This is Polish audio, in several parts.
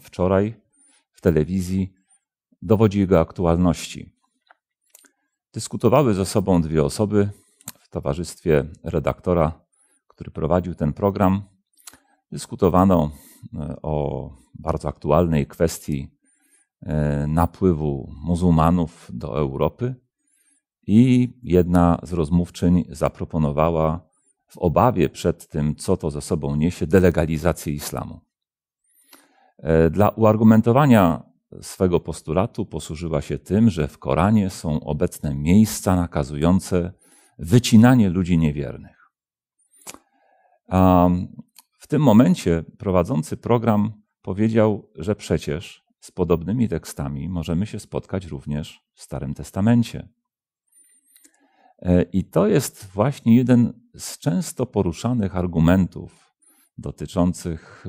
wczoraj w telewizji, dowodzi jego aktualności. Dyskutowały ze sobą dwie osoby w towarzystwie redaktora, który prowadził ten program. Dyskutowano e, o bardzo aktualnej kwestii e, napływu muzułmanów do Europy i jedna z rozmówczyń zaproponowała w obawie przed tym, co to ze sobą niesie, delegalizację islamu. E, dla uargumentowania swego postulatu posłużyła się tym, że w Koranie są obecne miejsca nakazujące wycinanie ludzi niewiernych. A w tym momencie prowadzący program powiedział, że przecież z podobnymi tekstami możemy się spotkać również w Starym Testamencie. E, I to jest właśnie jeden z często poruszanych argumentów dotyczących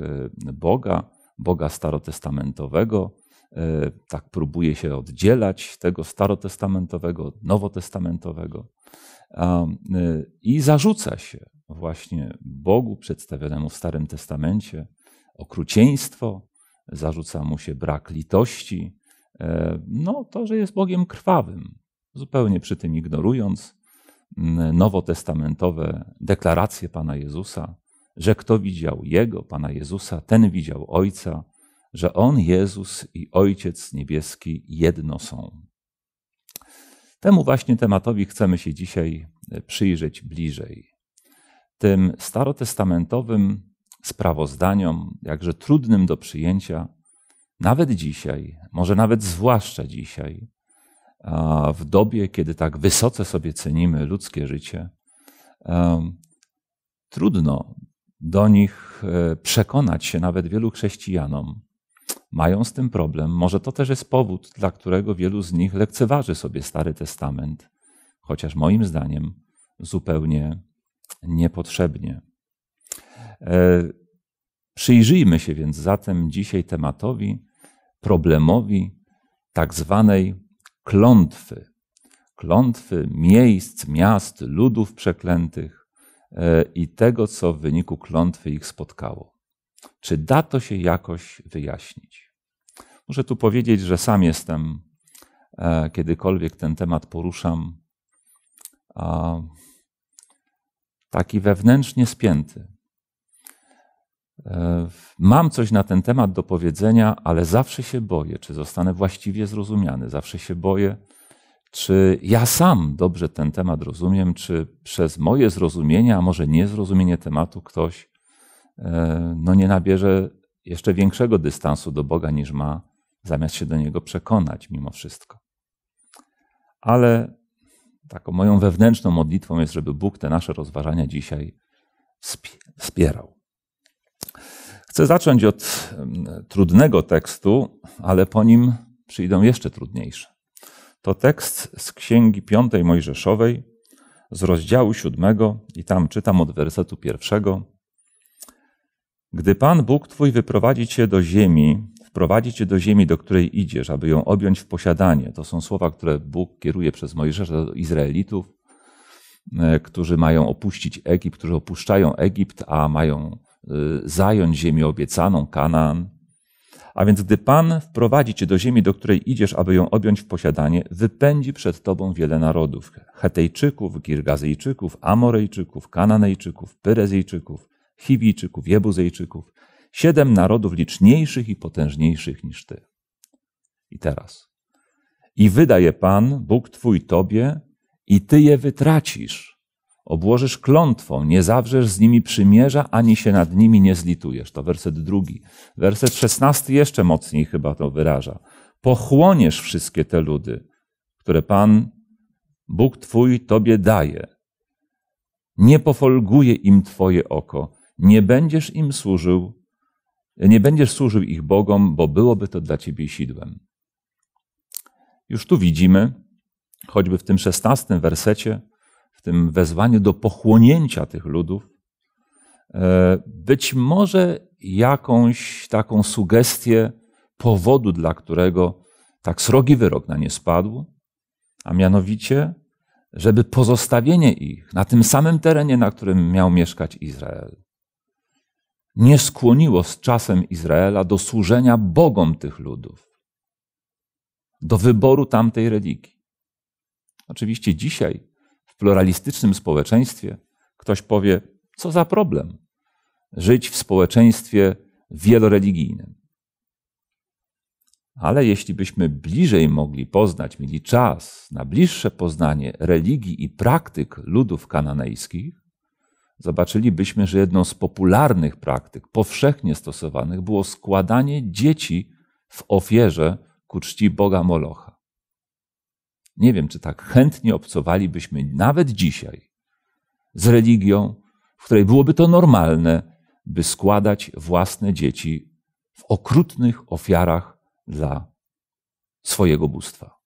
e, Boga, Boga starotestamentowego. E, tak próbuje się oddzielać tego starotestamentowego od nowotestamentowego. E, I zarzuca się właśnie Bogu przedstawionemu w Starym Testamencie okrucieństwo, zarzuca mu się brak litości, e, no to, że jest Bogiem krwawym, zupełnie przy tym ignorując nowotestamentowe deklaracje Pana Jezusa, że kto widział Jego, Pana Jezusa, ten widział Ojca, że On, Jezus i Ojciec Niebieski jedno są. Temu właśnie tematowi chcemy się dzisiaj e, przyjrzeć bliżej. Tym starotestamentowym sprawozdaniom, jakże trudnym do przyjęcia, nawet dzisiaj, może nawet zwłaszcza dzisiaj, w dobie, kiedy tak wysoce sobie cenimy ludzkie życie, trudno do nich e, przekonać się nawet wielu chrześcijanom. Mają z tym problem. Może to też jest powód, dla którego wielu z nich lekceważy sobie Stary Testament, chociaż moim zdaniem zupełnie niepotrzebnie. E, przyjrzyjmy się więc zatem dzisiaj tematowi, problemowi tak zwanej klątwy. Klątwy miejsc, miast, ludów przeklętych, E, i tego, co w wyniku klątwy ich spotkało. Czy da to się jakoś wyjaśnić? Muszę tu powiedzieć, że sam jestem, e, kiedykolwiek ten temat poruszam, taki wewnętrznie spięty. E, mam coś na ten temat do powiedzenia, ale zawsze się boję, czy zostanę właściwie zrozumiany. Zawsze się boję, czy ja sam dobrze ten temat rozumiem, czy przez moje zrozumienie, a może niezrozumienie tematu ktoś e, no, nie nabierze jeszcze większego dystansu do Boga niż ma, zamiast się do niego przekonać mimo wszystko. Ale taką moją wewnętrzną modlitwą jest, żeby Bóg te nasze rozważania dzisiaj wspierał. Chcę zacząć od mm, trudnego tekstu, ale po nim przyjdą jeszcze trudniejsze. To tekst z Księgi Piątej Mojżeszowej, z rozdziału siódmego i tam czytam od wersetu pierwszego. Gdy Pan Bóg Twój wyprowadzi Cię do ziemi, wprowadzi Cię do ziemi, do której idziesz, aby ją objąć w posiadanie. To są słowa, które Bóg kieruje przez Mojżesza do Izraelitów, e, którzy mają opuścić Egipt, którzy opuszczają Egipt, a mają e, zająć ziemię obiecaną, Kanaan. A więc gdy Pan wprowadzi cię do ziemi, do której idziesz, aby ją objąć w posiadanie, wypędzi przed tobą wiele narodów. Hetejczyków, Girgazyjczyków, Amorejczyków, Kananejczyków, Pyrezyjczyków, Chibijczyków, Jebuzejczyków. Siedem narodów liczniejszych i potężniejszych niż ty. I teraz. I wydaje Pan, Bóg Twój, Tobie, i Ty je wytracisz obłożysz klątwą, nie zawrzesz z nimi przymierza, ani się nad nimi nie zlitujesz. To werset drugi. Werset szesnasty jeszcze mocniej chyba to wyraża. Pochłoniesz wszystkie te ludy, które Pan, Bóg Twój, Tobie daje. Nie pofolguje im Twoje oko, nie będziesz im służył, nie będziesz służył ich Bogom, bo byłoby to dla Ciebie sidłem. Już tu widzimy, choćby w tym szesnastym wersecie, w tym wezwaniu do pochłonięcia tych ludów, e, być może jakąś taką sugestię powodu, dla którego tak srogi wyrok na nie spadł, a mianowicie, żeby pozostawienie ich na tym samym terenie, na którym miał mieszkać Izrael, nie skłoniło z czasem Izraela do służenia bogom tych ludów, do wyboru tamtej religii. Oczywiście dzisiaj pluralistycznym społeczeństwie ktoś powie, co za problem żyć w społeczeństwie wieloreligijnym. Ale jeśli byśmy bliżej mogli poznać, mieli czas na bliższe poznanie religii i praktyk ludów kananejskich, zobaczylibyśmy, że jedną z popularnych praktyk, powszechnie stosowanych, było składanie dzieci w ofierze ku czci Boga Molocha nie wiem, czy tak chętnie obcowalibyśmy nawet dzisiaj z religią, w której byłoby to normalne, by składać własne dzieci w okrutnych ofiarach dla swojego bóstwa.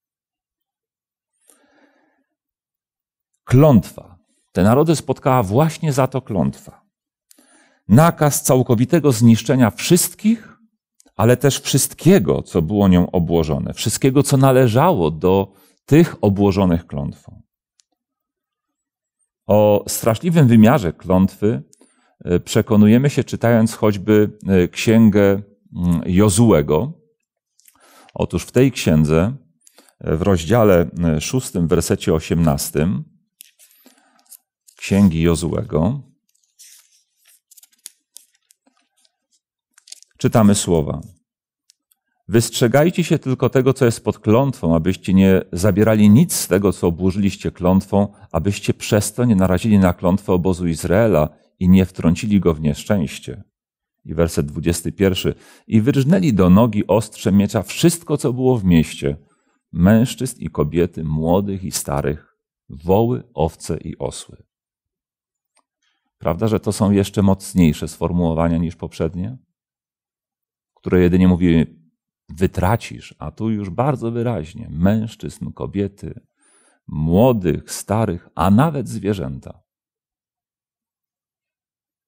Klątwa. Te narody spotkała właśnie za to klątwa. Nakaz całkowitego zniszczenia wszystkich, ale też wszystkiego, co było nią obłożone, wszystkiego, co należało do tych obłożonych klątwą. O straszliwym wymiarze klątwy e, przekonujemy się czytając choćby e, księgę mm, Jozułego. Otóż w tej księdze, e, w rozdziale 6, w wersecie 18, księgi Jozułego, czytamy słowa. Wystrzegajcie się tylko tego, co jest pod klątwą, abyście nie zabierali nic z tego, co obłożyliście klątwą, abyście przez to nie narazili na klątwę obozu Izraela i nie wtrącili go w nieszczęście. I werset 21. I wyrżnęli do nogi ostrze miecza wszystko, co było w mieście, mężczyzn i kobiety, młodych i starych, woły, owce i osły. Prawda, że to są jeszcze mocniejsze sformułowania niż poprzednie, które jedynie mówiły wytracisz, a tu już bardzo wyraźnie mężczyzn, kobiety, młodych, starych, a nawet zwierzęta.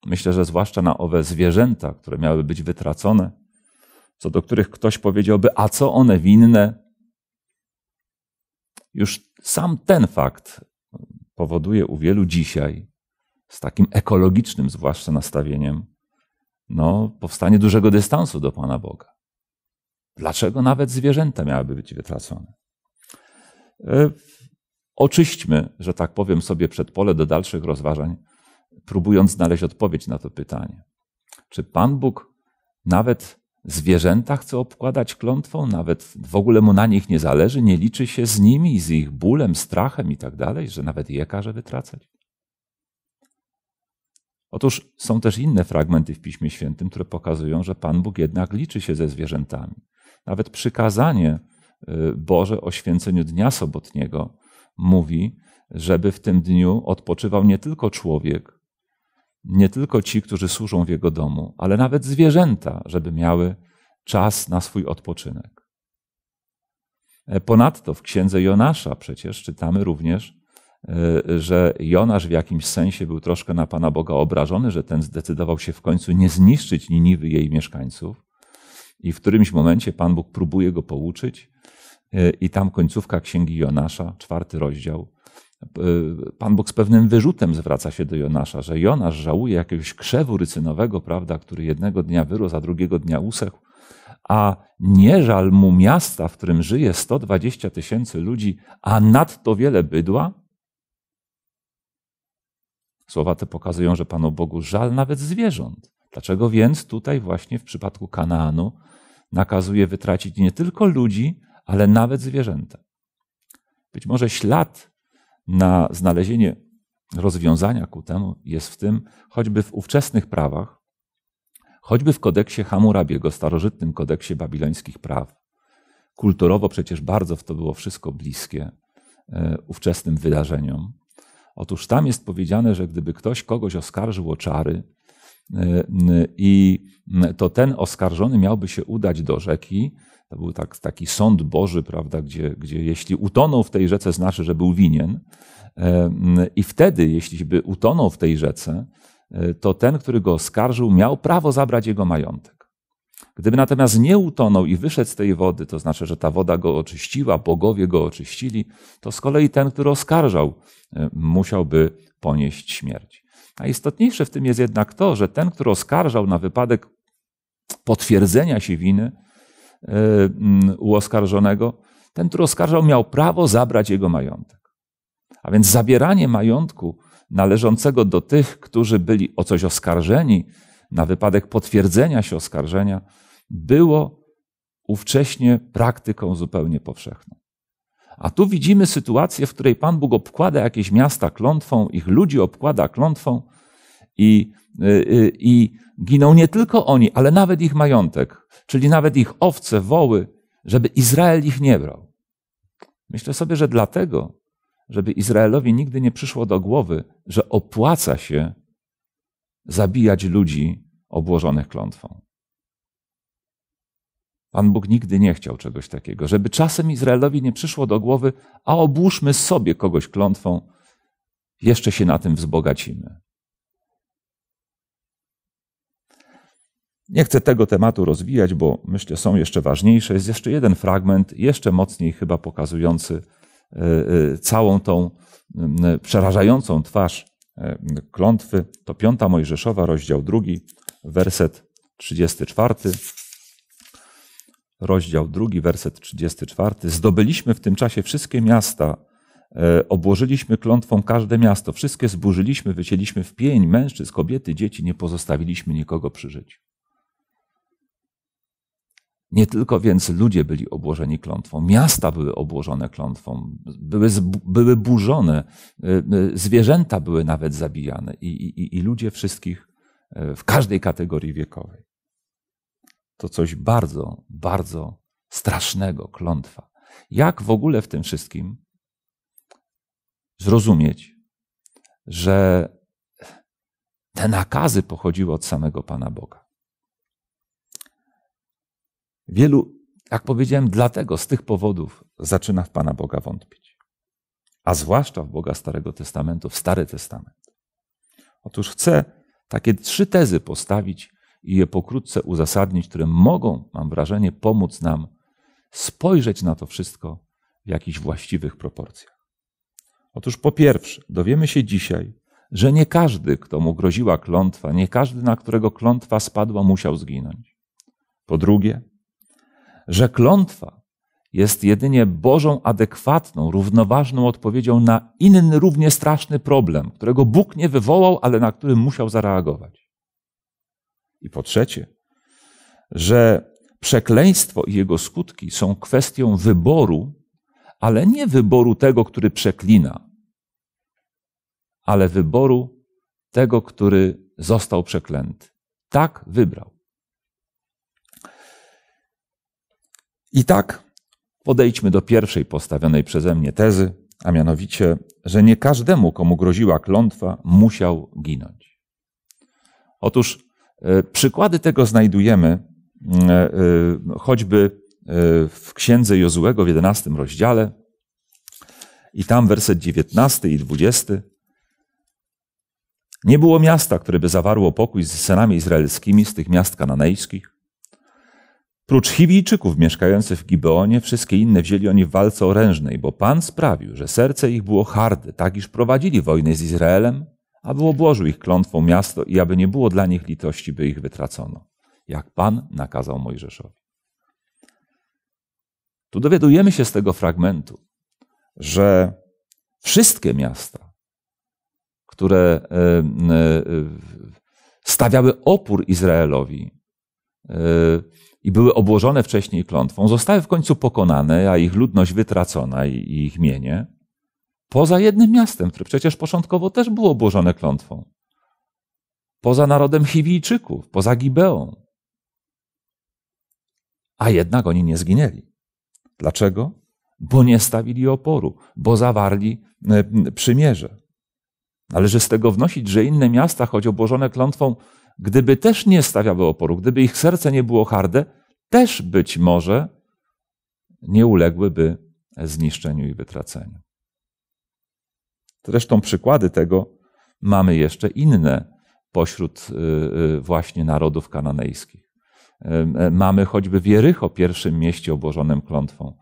Myślę, że zwłaszcza na owe zwierzęta, które miały być wytracone, co do których ktoś powiedziałby, a co one winne? Już sam ten fakt powoduje u wielu dzisiaj, z takim ekologicznym zwłaszcza nastawieniem, no, powstanie dużego dystansu do Pana Boga. Dlaczego nawet zwierzęta miałyby być wytracone? E, oczyśćmy, że tak powiem sobie, przed pole do dalszych rozważań, próbując znaleźć odpowiedź na to pytanie. Czy Pan Bóg nawet zwierzęta chce obkładać klątwą, nawet w ogóle mu na nich nie zależy, nie liczy się z nimi, z ich bólem, strachem i tak dalej, że nawet je każe wytracać? Otóż są też inne fragmenty w Piśmie Świętym, które pokazują, że Pan Bóg jednak liczy się ze zwierzętami. Nawet przykazanie y, Boże o święceniu dnia sobotniego mówi, żeby w tym dniu odpoczywał nie tylko człowiek, nie tylko ci, którzy służą w jego domu, ale nawet zwierzęta, żeby miały czas na swój odpoczynek. E, ponadto w księdze Jonasza przecież czytamy również, e, że Jonasz w jakimś sensie był troszkę na Pana Boga obrażony, że ten zdecydował się w końcu nie zniszczyć Niniwy jej mieszkańców, i w którymś momencie Pan Bóg próbuje go pouczyć, e, i tam końcówka księgi Jonasza, czwarty rozdział. E, Pan Bóg z pewnym wyrzutem zwraca się do Jonasza, że Jonasz żałuje jakiegoś krzewu rycynowego, prawda, który jednego dnia wyrósł, a drugiego dnia usechł, a nie żal mu miasta, w którym żyje 120 tysięcy ludzi, a nadto wiele bydła? Słowa te pokazują, że Panu Bogu żal nawet zwierząt. Dlaczego więc tutaj właśnie w przypadku Kanaanu nakazuje wytracić nie tylko ludzi, ale nawet zwierzęta. Być może ślad na znalezienie rozwiązania ku temu jest w tym, choćby w ówczesnych prawach, choćby w kodeksie Hammurabiego, starożytnym kodeksie babilońskich praw. Kulturowo przecież bardzo w to było wszystko bliskie e, ówczesnym wydarzeniom. Otóż tam jest powiedziane, że gdyby ktoś kogoś oskarżył o czary, E, I to ten oskarżony miałby się udać do rzeki. To był tak, taki sąd Boży, prawda, gdzie, gdzie jeśli utonął w tej rzece, znaczy, że był winien. E, I wtedy, jeśli by utonął w tej rzece, e, to ten, który go oskarżył, miał prawo zabrać jego majątek. Gdyby natomiast nie utonął i wyszedł z tej wody, to znaczy, że ta woda go oczyściła, bogowie go oczyścili, to z kolei ten, który oskarżał, musiałby ponieść śmierć. Najistotniejsze w tym jest jednak to, że ten, który oskarżał na wypadek potwierdzenia się winy e, mm, u oskarżonego, ten, który oskarżał, miał prawo zabrać jego majątek. A więc zabieranie majątku należącego do tych, którzy byli o coś oskarżeni, na wypadek potwierdzenia się oskarżenia, było ówcześnie praktyką zupełnie powszechną. A tu widzimy sytuację, w której Pan Bóg obkłada jakieś miasta klątwą, ich ludzi obkłada klątwą i, i, y, y, i giną nie tylko oni, ale nawet ich majątek, czyli nawet ich owce, woły, żeby Izrael ich nie brał. Myślę sobie, że dlatego, żeby Izraelowi nigdy nie przyszło do głowy, że opłaca się zabijać ludzi obłożonych klątwą. Pan Bóg nigdy nie chciał czegoś takiego, żeby czasem Izraelowi nie przyszło do głowy, a obłóżmy sobie kogoś klątwą, jeszcze się na tym wzbogacimy. Nie chcę tego tematu rozwijać, bo myślę, są jeszcze ważniejsze. Jest jeszcze jeden fragment, jeszcze mocniej chyba pokazujący e, e, całą tą przerażającą twarz e, klątwy. To piąta Mojżeszowa, rozdział drugi, werset 34 rozdział drugi, werset 34. Zdobyliśmy w tym czasie wszystkie miasta, e, obłożyliśmy klątwą każde miasto, wszystkie zburzyliśmy, wycięliśmy w pień mężczyzn, kobiety, dzieci, nie pozostawiliśmy nikogo przy życiu. Nie tylko więc ludzie byli obłożeni klątwą, miasta były obłożone klątwą, były, były burzone, e, e, zwierzęta były nawet zabijane i, i, i ludzie wszystkich w każdej kategorii wiekowej to coś bardzo, bardzo strasznego, klątwa. Jak w ogóle w tym wszystkim zrozumieć, że te nakazy pochodziły od samego Pana Boga? Wielu, jak powiedziałem, dlatego z tych powodów zaczyna w Pana Boga wątpić. A zwłaszcza w Boga Starego Testamentu, w Stary Testament. Otóż chcę takie trzy tezy postawić i je pokrótce uzasadnić, które mogą, mam wrażenie, pomóc nam spojrzeć na to wszystko w jakichś właściwych proporcjach. Otóż po pierwsze, dowiemy się dzisiaj, że nie każdy, kto mu groziła klątwa, nie każdy, na którego klątwa spadła, musiał zginąć. Po drugie, że klątwa jest jedynie Bożą adekwatną, równoważną odpowiedzią na inny, równie straszny problem, którego Bóg nie wywołał, ale na który musiał zareagować. I po trzecie, że przekleństwo i jego skutki są kwestią wyboru, ale nie wyboru tego, który przeklina, ale wyboru tego, który został przeklęty. Tak wybrał. I tak podejdźmy do pierwszej postawionej przeze mnie tezy, a mianowicie, że nie każdemu, komu groziła klątwa, musiał ginąć. Otóż E, przykłady tego znajdujemy mm, e, e, choćby w księdze Jozułego w 11 rozdziale i tam werset 19 i 20. Nie było miasta, które by zawarło pokój z synami izraelskimi z tych miast kananejskich. Prócz Chibijczyków mieszkających w Gibeonie, wszystkie inne wzięli oni w walce orężnej, bo Pan sprawił, że serce ich było harde, tak iż prowadzili wojnę z Izraelem, aby obłożył ich klątwą miasto i aby nie było dla nich litości, by ich wytracono, jak Pan nakazał Mojżeszowi. Tu dowiadujemy się z tego fragmentu, że wszystkie miasta, które e, e, e, stawiały opór Izraelowi i były obłożone wcześniej klątwą, zostały w końcu pokonane, a ich ludność wytracona i ich mienie. Poza jednym miastem, które przecież początkowo też było obłożone klątwą. Poza narodem Chiwijczyków, poza Gibeą. A jednak oni nie zginęli. Dlaczego? Bo nie stawili oporu, bo zawarli e, przymierze. Należy z tego wnosić, że inne miasta, choć obłożone klątwą, gdyby też nie stawiały oporu, gdyby ich serce nie było harde, też być może nie uległyby zniszczeniu i wytraceniu. Zresztą przykłady tego mamy jeszcze inne pośród y, y, właśnie narodów kananejskich. Y, mamy choćby Wierycho, pierwszym mieście obłożonym klątwą.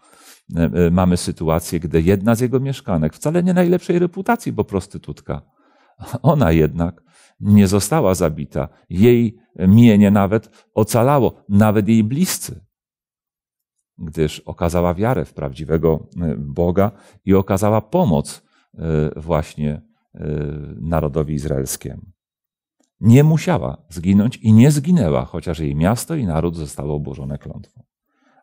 Mamy sytuację, gdy jedna z jego mieszkanek, wcale nie najlepszej reputacji, bo prostytutka, ona jednak nie została zabita. Jej mienie nawet ocalało, nawet jej bliscy, gdyż okazała wiarę w prawdziwego Boga i okazała pomoc E, właśnie e, narodowi izraelskiemu. Nie musiała zginąć i nie zginęła, chociaż jej miasto i naród zostały obłożone klątwą.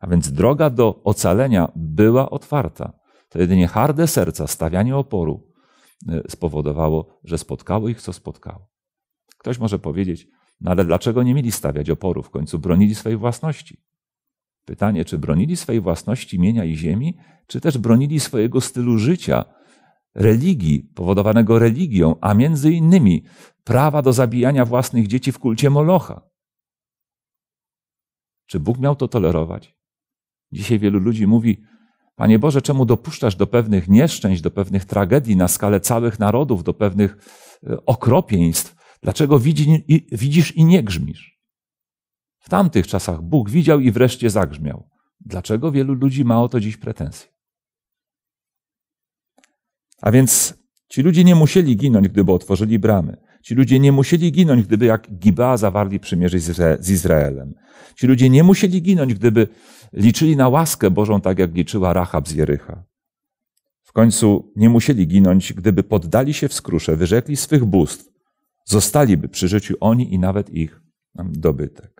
A więc droga do ocalenia była otwarta. To jedynie harde serca, stawianie oporu e, spowodowało, że spotkało ich, co spotkało. Ktoś może powiedzieć, no ale dlaczego nie mieli stawiać oporu? W końcu bronili swojej własności. Pytanie, czy bronili swojej własności mienia i ziemi, czy też bronili swojego stylu życia, religii, powodowanego religią, a między innymi prawa do zabijania własnych dzieci w kulcie Molocha. Czy Bóg miał to tolerować? Dzisiaj wielu ludzi mówi: Panie Boże, czemu dopuszczasz do pewnych nieszczęść, do pewnych tragedii na skalę całych narodów, do pewnych e, okropieństw? Dlaczego widzisz i nie grzmisz? W tamtych czasach Bóg widział i wreszcie zagrzmiał. Dlaczego wielu ludzi ma o to dziś pretensje? A więc ci ludzie nie musieli ginąć, gdyby otworzyli bramy. Ci ludzie nie musieli ginąć, gdyby jak Gibea zawarli przymierze z Izraelem. Ci ludzie nie musieli ginąć, gdyby liczyli na łaskę Bożą, tak jak liczyła Rahab z Jerycha. W końcu nie musieli ginąć, gdyby poddali się w skrusze, wyrzekli swych bóstw, zostaliby przy życiu oni i nawet ich mm, dobytek.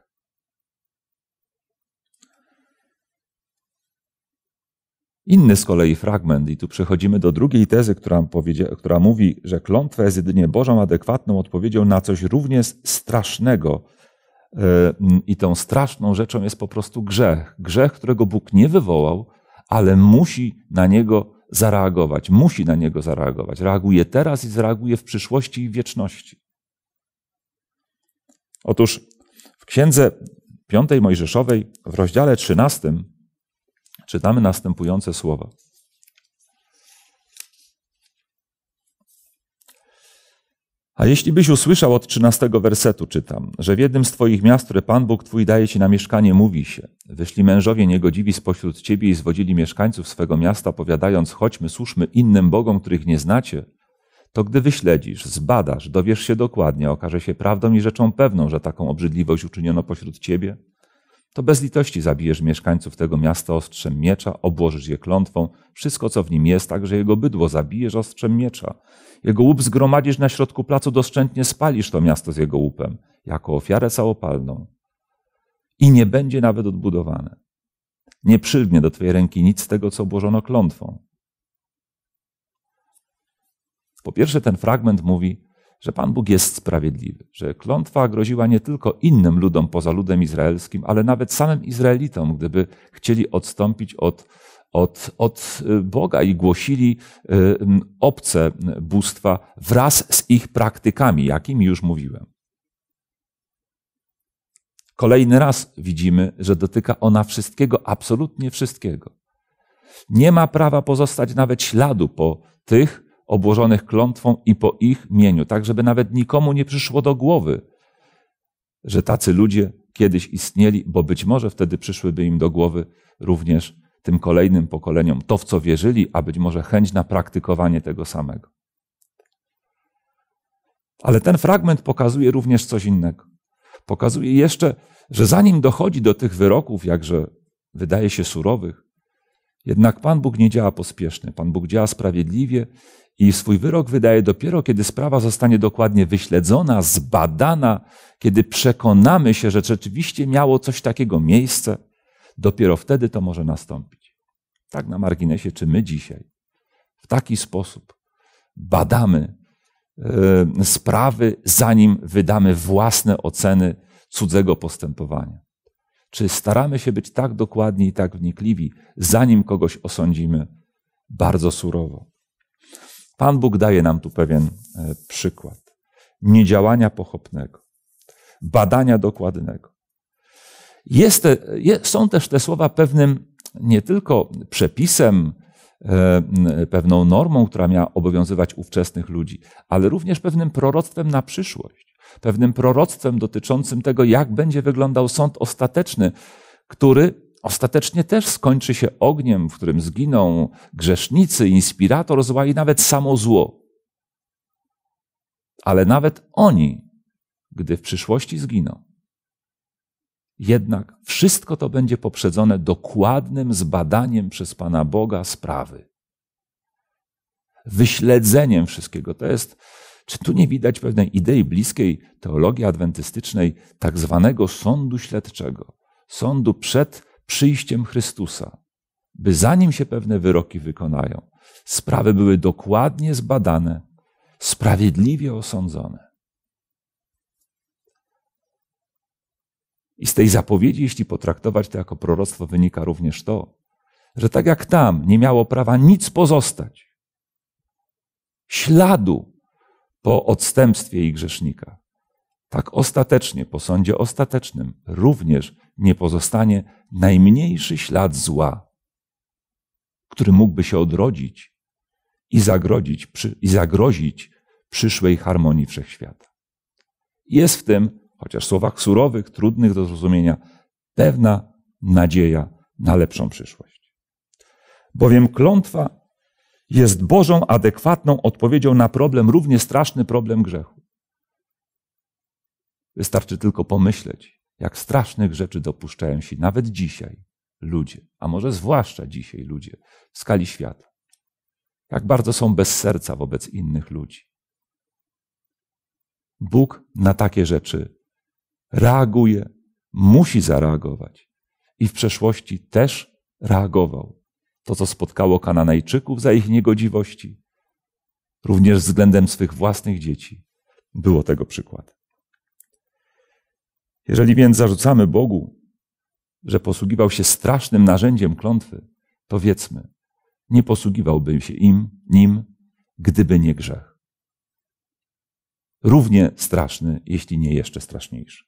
Inny z kolei fragment, i tu przechodzimy do drugiej tezy, która, która mówi, że klątwa jest jedynie Bożą adekwatną odpowiedzią na coś równie strasznego. E, I tą straszną rzeczą jest po prostu grzech. Grzech, którego Bóg nie wywołał, ale musi na niego zareagować. Musi na niego zareagować. Reaguje teraz i zareaguje w przyszłości i wieczności. Otóż w księdze 5 Mojżeszowej, w rozdziale 13, czytamy następujące słowa. A jeśli byś usłyszał od trzynastego wersetu, czytam, że w jednym z Twoich miast, które Pan Bóg Twój daje Ci na mieszkanie, mówi się, wyszli mężowie niegodziwi spośród Ciebie i zwodzili mieszkańców swego miasta, powiadając, chodźmy, słuszmy innym bogom, których nie znacie, to gdy wyśledzisz, zbadasz, dowiesz się dokładnie, okaże się prawdą i rzeczą pewną, że taką obrzydliwość uczyniono pośród Ciebie, to bez litości zabijesz mieszkańców tego miasta ostrzem miecza, obłożysz je klątwą, wszystko co w nim jest, także jego bydło zabijesz ostrzem miecza. Jego łup zgromadzisz na środku placu, doszczętnie spalisz to miasto z jego łupem, jako ofiarę całopalną. I nie będzie nawet odbudowane. Nie przylgnie do twojej ręki nic z tego, co obłożono klątwą. Po pierwsze, ten fragment mówi, że Pan Bóg jest sprawiedliwy, że klątwa groziła nie tylko innym ludom poza ludem izraelskim, ale nawet samym Izraelitom, gdyby chcieli odstąpić od, od, od y, Boga i głosili y, obce bóstwa wraz z ich praktykami, jakimi już mówiłem. Kolejny raz widzimy, że dotyka ona wszystkiego, absolutnie wszystkiego. Nie ma prawa pozostać nawet śladu po tych, obłożonych klątwą i po ich mieniu, tak żeby nawet nikomu nie przyszło do głowy, że tacy ludzie kiedyś istnieli, bo być może wtedy przyszłyby im do głowy również tym kolejnym pokoleniom to, w co wierzyli, a być może chęć na praktykowanie tego samego. Ale ten fragment pokazuje również coś innego. Pokazuje jeszcze, że zanim dochodzi do tych wyroków, jakże wydaje się surowych, jednak Pan Bóg nie działa pospiesznie. Pan Bóg działa sprawiedliwie i swój wyrok wydaje dopiero, kiedy sprawa zostanie dokładnie wyśledzona, zbadana, kiedy przekonamy się, że rzeczywiście miało coś takiego miejsce, dopiero wtedy to może nastąpić. Tak na marginesie, czy my dzisiaj w taki sposób badamy yy, sprawy, zanim wydamy własne oceny cudzego postępowania? Czy staramy się być tak dokładni i tak wnikliwi, zanim kogoś osądzimy bardzo surowo? Pan Bóg daje nam tu pewien e, przykład niedziałania pochopnego, badania dokładnego. Jest te, są też te słowa pewnym nie tylko przepisem, e, pewną normą, która miała obowiązywać ówczesnych ludzi, ale również pewnym proroctwem na przyszłość, pewnym proroctwem dotyczącym tego, jak będzie wyglądał sąd ostateczny, który ostatecznie też skończy się ogniem, w którym zginą grzesznicy, inspirator zła i nawet samo zło. Ale nawet oni, gdy w przyszłości zginą, jednak wszystko to będzie poprzedzone dokładnym zbadaniem przez Pana Boga sprawy. Wyśledzeniem wszystkiego. To jest, czy tu nie widać pewnej idei bliskiej teologii adwentystycznej, tak zwanego sądu śledczego, sądu przed przyjściem Chrystusa, by zanim się pewne wyroki wykonają, sprawy były dokładnie zbadane, sprawiedliwie osądzone. I z tej zapowiedzi, jeśli potraktować to jako proroctwo, wynika również to, że tak jak tam nie miało prawa nic pozostać, śladu po odstępstwie ich grzesznika, tak ostatecznie, po sądzie ostatecznym, również nie pozostanie najmniejszy ślad zła, który mógłby się odrodzić i zagrozić, i zagrozić przyszłej harmonii wszechświata. Jest w tym, chociaż w słowach surowych, trudnych do zrozumienia, pewna nadzieja na lepszą przyszłość. Bowiem klątwa jest Bożą adekwatną odpowiedzią na problem, równie straszny problem grzechu. Wystarczy tylko pomyśleć, jak strasznych rzeczy dopuszczają się nawet dzisiaj ludzie, a może zwłaszcza dzisiaj ludzie w skali świata. Jak bardzo są bez serca wobec innych ludzi. Bóg na takie rzeczy reaguje, musi zareagować. I w przeszłości też reagował. To, co spotkało Kananejczyków za ich niegodziwości, również względem swych własnych dzieci, było tego przykładem. Jeżeli więc zarzucamy Bogu, że posługiwał się strasznym narzędziem klątwy, to wiedzmy, nie posługiwałbym się im, nim, gdyby nie grzech. Równie straszny, jeśli nie jeszcze straszniejszy.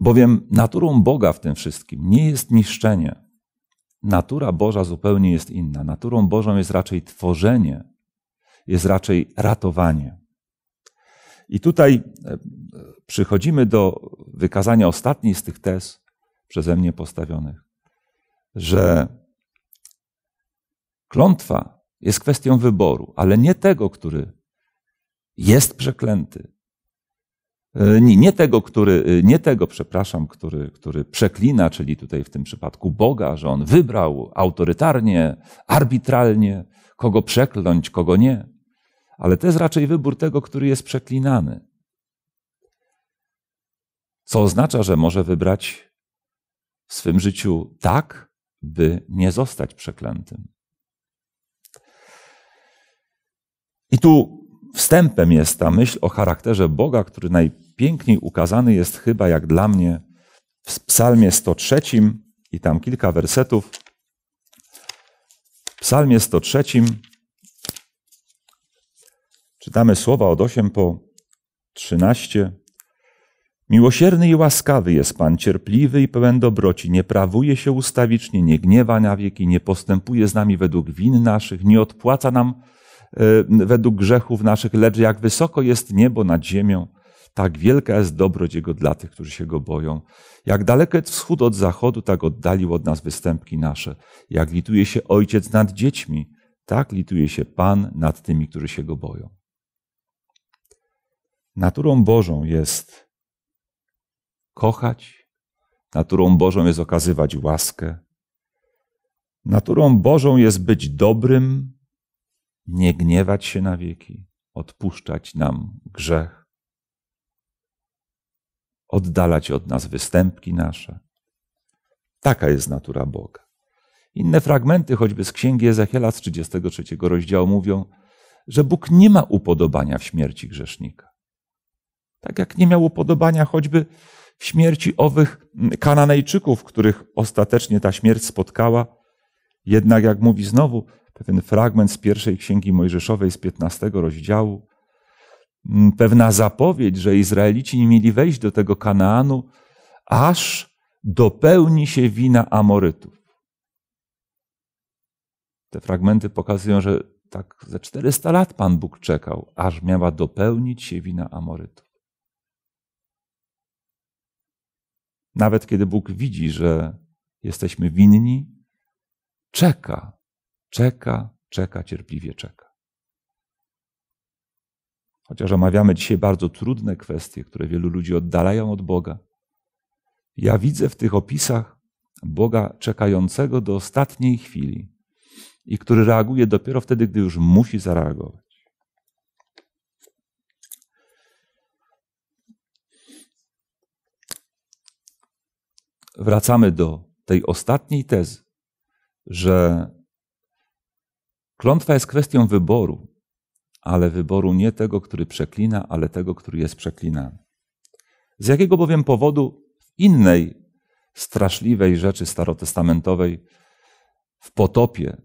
Bowiem naturą Boga w tym wszystkim nie jest niszczenie. Natura Boża zupełnie jest inna. Naturą Bożą jest raczej tworzenie, jest raczej ratowanie. I tutaj e, przychodzimy do wykazania ostatniej z tych tez przeze mnie postawionych, że klątwa jest kwestią wyboru, ale nie tego, który jest przeklęty. E, nie, nie, tego, który, e, nie tego, przepraszam, który, który przeklina, czyli tutaj w tym przypadku Boga, że on wybrał autorytarnie, arbitralnie, kogo przekląć, kogo nie ale to jest raczej wybór tego, który jest przeklinany. Co oznacza, że może wybrać w swym życiu tak, by nie zostać przeklętym. I tu wstępem jest ta myśl o charakterze Boga, który najpiękniej ukazany jest chyba jak dla mnie w Psalmie 103 i tam kilka wersetów. W Psalmie 103 Czytamy słowa od 8 po 13. Miłosierny i łaskawy jest Pan, cierpliwy i pełen dobroci, nie prawuje się ustawicznie, nie gniewa na wieki, nie postępuje z nami według win naszych, nie odpłaca nam e, według grzechów naszych, lecz jak wysoko jest niebo nad ziemią, tak wielka jest dobroć Jego dla tych, którzy się Go boją. Jak daleko jest wschód od zachodu, tak oddalił od nas występki nasze. Jak lituje się Ojciec nad dziećmi, tak lituje się Pan nad tymi, którzy się Go boją. Naturą Bożą jest kochać, naturą Bożą jest okazywać łaskę, naturą Bożą jest być dobrym, nie gniewać się na wieki, odpuszczać nam grzech, oddalać od nas występki nasze. Taka jest natura Boga. Inne fragmenty, choćby z księgi Ezechiela z 33 rozdziału, mówią, że Bóg nie ma upodobania w śmierci grzesznika. Tak jak nie miał upodobania choćby w śmierci owych Kananejczyków, których ostatecznie ta śmierć spotkała. Jednak, jak mówi znowu pewien fragment z pierwszej księgi Mojżeszowej z 15 rozdziału, mm, pewna zapowiedź, że Izraelici nie mieli wejść do tego Kanaanu, aż dopełni się wina Amorytów. Te fragmenty pokazują, że tak ze 400 lat Pan Bóg czekał, aż miała dopełnić się wina Amorytów. Nawet kiedy Bóg widzi, że jesteśmy winni, czeka, czeka, czeka, cierpliwie czeka. Chociaż omawiamy dzisiaj bardzo trudne kwestie, które wielu ludzi oddalają od Boga, ja widzę w tych opisach Boga czekającego do ostatniej chwili i który reaguje dopiero wtedy, gdy już musi zareagować. wracamy do tej ostatniej tezy, że klątwa jest kwestią wyboru, ale wyboru nie tego, który przeklina, ale tego, który jest przeklinany. Z jakiego bowiem powodu w innej straszliwej rzeczy starotestamentowej, w potopie,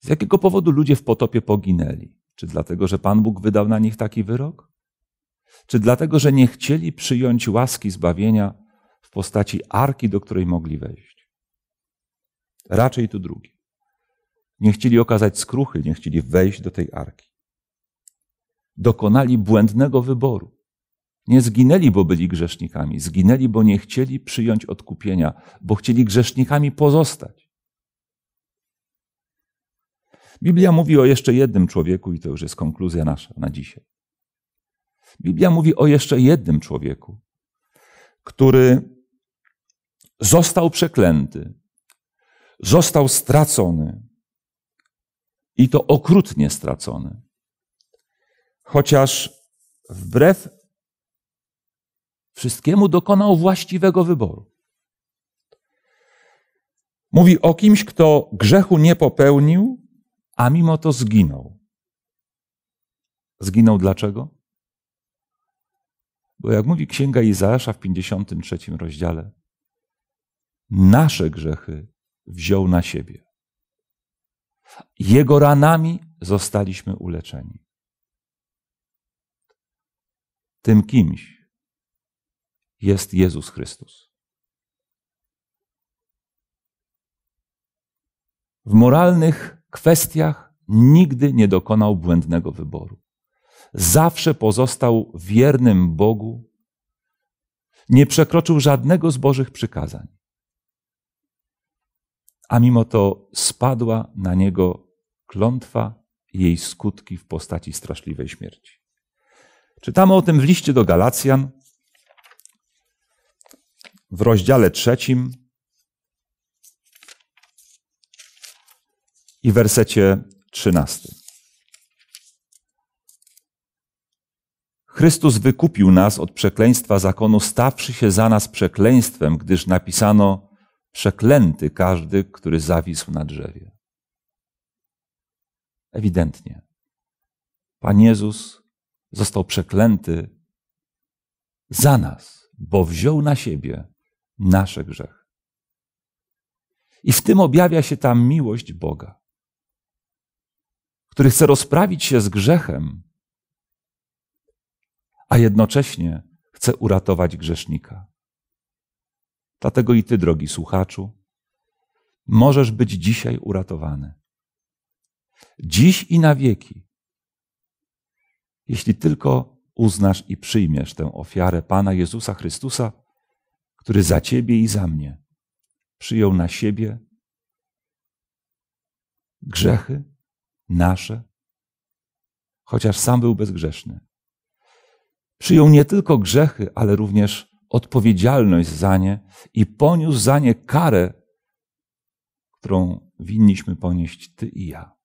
z jakiego powodu ludzie w potopie poginęli? Czy dlatego, że Pan Bóg wydał na nich taki wyrok? Czy dlatego, że nie chcieli przyjąć łaski zbawienia postaci arki, do której mogli wejść. Raczej tu drugi. Nie chcieli okazać skruchy, nie chcieli wejść do tej arki. Dokonali błędnego wyboru. Nie zginęli, bo byli grzesznikami, zginęli, bo nie chcieli przyjąć odkupienia, bo chcieli grzesznikami pozostać. Biblia mówi o jeszcze jednym człowieku, i to już jest konkluzja nasza na dzisiaj. Biblia mówi o jeszcze jednym człowieku, który został przeklęty, został stracony i to okrutnie stracony. Chociaż wbrew wszystkiemu dokonał właściwego wyboru. Mówi o kimś, kto grzechu nie popełnił, a mimo to zginął. Zginął dlaczego? Bo jak mówi Księga Izajasza w 53 rozdziale, nasze grzechy wziął na siebie. Jego ranami zostaliśmy uleczeni. Tym kimś jest Jezus Chrystus. W moralnych kwestiach nigdy nie dokonał błędnego wyboru. Zawsze pozostał wiernym Bogu, nie przekroczył żadnego z Bożych przykazań a mimo to spadła na niego klątwa i jej skutki w postaci straszliwej śmierci. Czytamy o tym w liście do Galacjan w rozdziale trzecim i wersecie trzynastym. Chrystus wykupił nas od przekleństwa zakonu, stawszy się za nas przekleństwem, gdyż napisano, Przeklęty każdy, który zawisł na drzewie. Ewidentnie. Pan Jezus został przeklęty za nas, bo wziął na siebie nasze grzechy. I w tym objawia się ta miłość Boga, który chce rozprawić się z grzechem, a jednocześnie chce uratować grzesznika. Dlatego i ty, drogi słuchaczu, możesz być dzisiaj uratowany. Dziś i na wieki. Jeśli tylko uznasz i przyjmiesz tę ofiarę Pana Jezusa Chrystusa, który za ciebie i za mnie przyjął na siebie grzechy nasze, chociaż sam był bezgrzeszny. Przyjął nie tylko grzechy, ale również odpowiedzialność za nie i poniósł za nie karę, którą winniśmy ponieść ty i ja.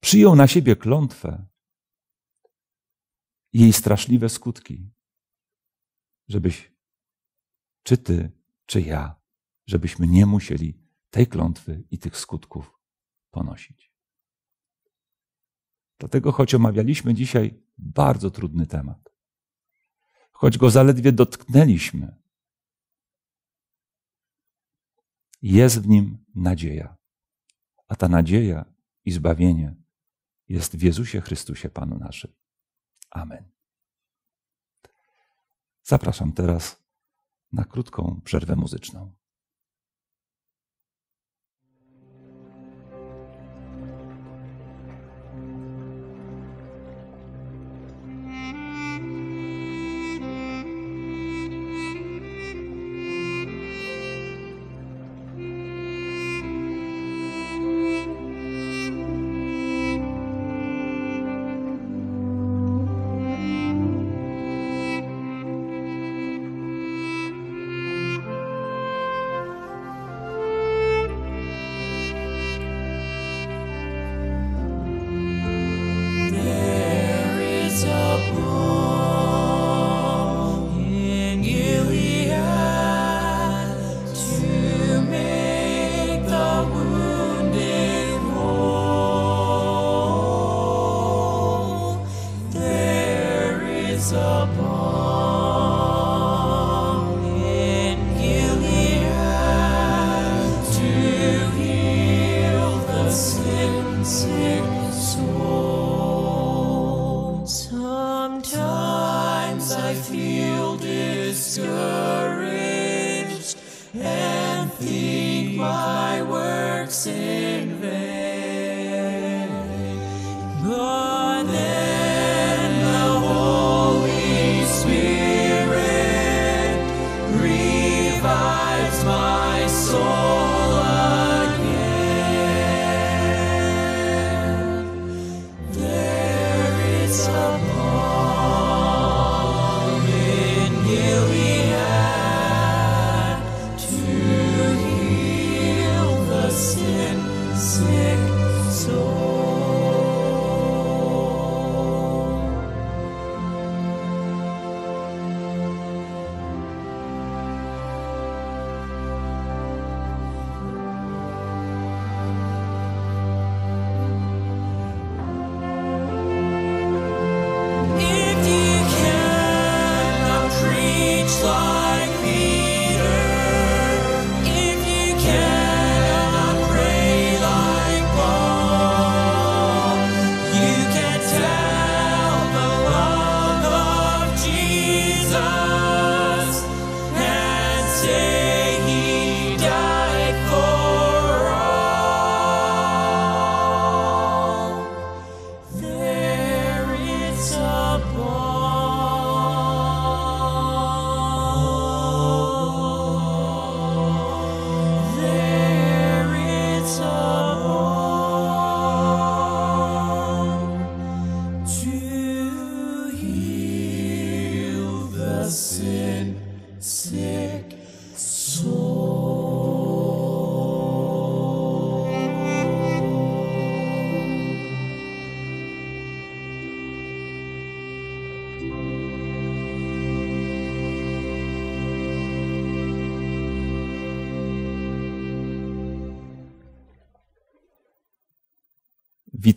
Przyjął na siebie klątwę i jej straszliwe skutki, żebyś, czy ty, czy ja, żebyśmy nie musieli tej klątwy i tych skutków ponosić. Dlatego, choć omawialiśmy dzisiaj bardzo trudny temat, choć go zaledwie dotknęliśmy, jest w nim nadzieja. A ta nadzieja i zbawienie jest w Jezusie Chrystusie Panu naszym. Amen. Zapraszam teraz na krótką przerwę muzyczną.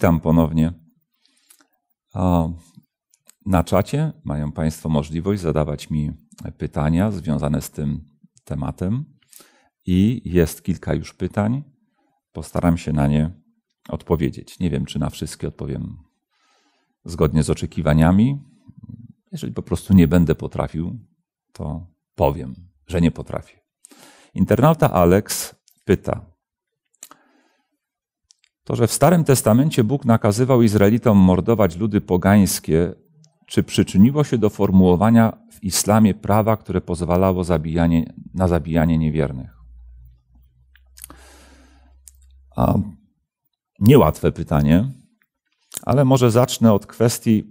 witam ponownie. Na czacie mają Państwo możliwość zadawać mi pytania związane z tym tematem i jest kilka już pytań. Postaram się na nie odpowiedzieć. Nie wiem, czy na wszystkie odpowiem zgodnie z oczekiwaniami. Jeżeli po prostu nie będę potrafił, to powiem, że nie potrafię. Internauta Alex pyta, to, że w Starym Testamencie Bóg nakazywał Izraelitom mordować ludy pogańskie, czy przyczyniło się do formułowania w islamie prawa, które pozwalało zabijanie, na zabijanie niewiernych? A niełatwe pytanie, ale może zacznę od kwestii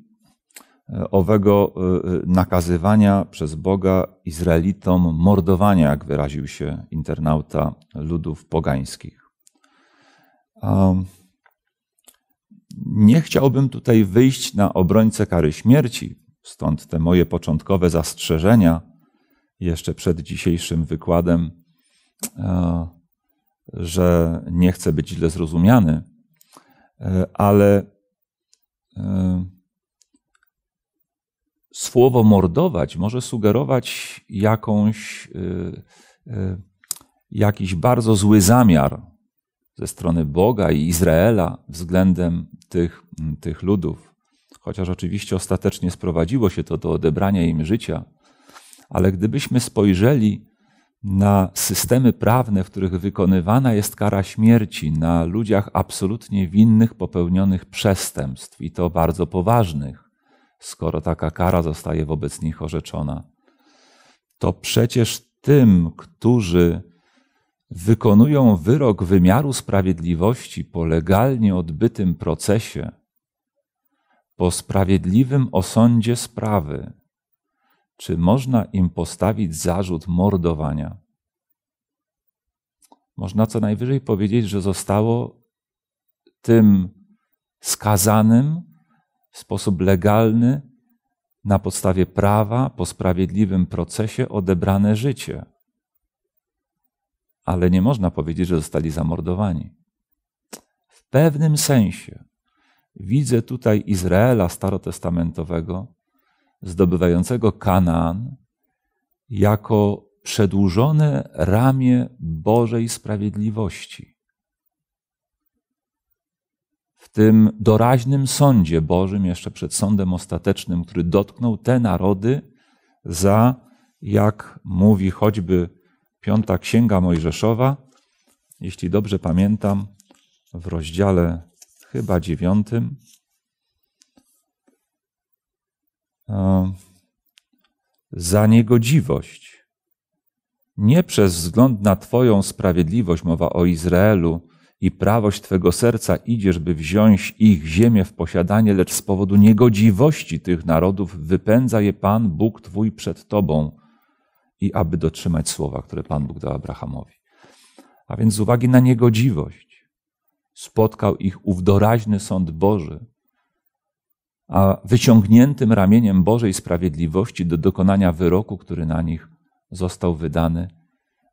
e, owego e, e, nakazywania przez Boga Izraelitom mordowania, jak wyraził się internauta ludów pogańskich nie chciałbym tutaj wyjść na obrońcę kary śmierci, stąd te moje początkowe zastrzeżenia jeszcze przed dzisiejszym wykładem, e, że nie chcę być źle zrozumiany, e, ale e, słowo mordować może sugerować jakąś, y, y, jakiś bardzo zły zamiar ze strony Boga i Izraela względem tych, mm, tych ludów. Chociaż oczywiście ostatecznie sprowadziło się to do odebrania im życia, ale gdybyśmy spojrzeli na systemy prawne, w których wykonywana jest kara śmierci na ludziach absolutnie winnych popełnionych przestępstw i to bardzo poważnych, skoro taka kara zostaje wobec nich orzeczona, to przecież tym, którzy wykonują wyrok wymiaru sprawiedliwości po legalnie odbytym procesie, po sprawiedliwym osądzie sprawy, czy można im postawić zarzut mordowania? Można co najwyżej powiedzieć, że zostało tym skazanym w sposób legalny na podstawie prawa po sprawiedliwym procesie odebrane życie ale nie można powiedzieć, że zostali zamordowani. W pewnym sensie widzę tutaj Izraela starotestamentowego, zdobywającego Kanaan, jako przedłużone ramię Bożej sprawiedliwości. W tym doraźnym sądzie Bożym, jeszcze przed sądem ostatecznym, który dotknął te narody za, jak mówi choćby Piąta Księga Mojżeszowa, jeśli dobrze pamiętam, w rozdziale chyba dziewiątym. Za niegodziwość. Nie przez wzgląd na Twoją sprawiedliwość, mowa o Izraelu, i prawość Twego serca idziesz, by wziąć ich ziemię w posiadanie, lecz z powodu niegodziwości tych narodów wypędza je Pan, Bóg Twój przed Tobą i aby dotrzymać słowa, które Pan Bóg dał Abrahamowi. A więc z uwagi na niegodziwość spotkał ich ów doraźny sąd Boży, a wyciągniętym ramieniem Bożej sprawiedliwości do dokonania wyroku, który na nich został wydany,